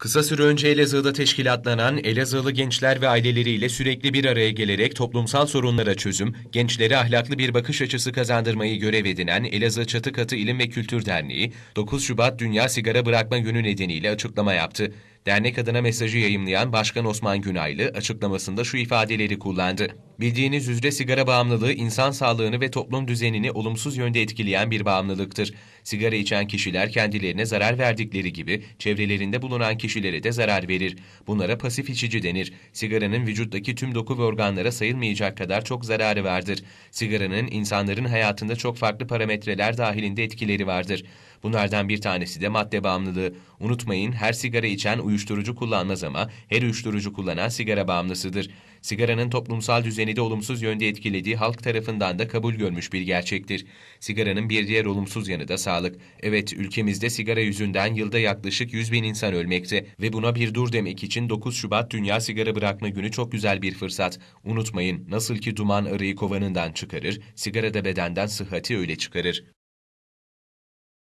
Kısa süre önce Elazığ'da teşkilatlanan Elazığlı gençler ve aileleriyle sürekli bir araya gelerek toplumsal sorunlara çözüm, gençlere ahlaklı bir bakış açısı kazandırmayı görev edinen Elazığ Çatı Katı İlim ve Kültür Derneği, 9 Şubat Dünya Sigara Bırakma Günü nedeniyle açıklama yaptı. Dernek adına mesajı yayımlayan Başkan Osman Günaylı açıklamasında şu ifadeleri kullandı. Bildiğiniz üzere sigara bağımlılığı insan sağlığını ve toplum düzenini olumsuz yönde etkileyen bir bağımlılıktır. Sigara içen kişiler kendilerine zarar verdikleri gibi çevrelerinde bulunan kişilere de zarar verir. Bunlara pasif içici denir. Sigaranın vücuttaki tüm doku ve organlara sayılmayacak kadar çok zararı vardır. Sigaranın insanların hayatında çok farklı parametreler dahilinde etkileri vardır. Bunlardan bir tanesi de madde bağımlılığı. Unutmayın her sigara içen uyuşturucu kullanmaz ama her uyuşturucu kullanan sigara bağımlısıdır. Sigaranın toplumsal düzeni hastanede olumsuz yönde etkilediği halk tarafından da kabul görmüş bir gerçektir. Sigaranın bir diğer olumsuz yanı da sağlık. Evet, ülkemizde sigara yüzünden yılda yaklaşık 100 bin insan ölmekte ve buna bir dur demek için 9 Şubat Dünya Sigara Bırakma Günü çok güzel bir fırsat. Unutmayın, nasıl ki duman arıyı kovanından çıkarır, sigara da bedenden sıhhati öyle çıkarır.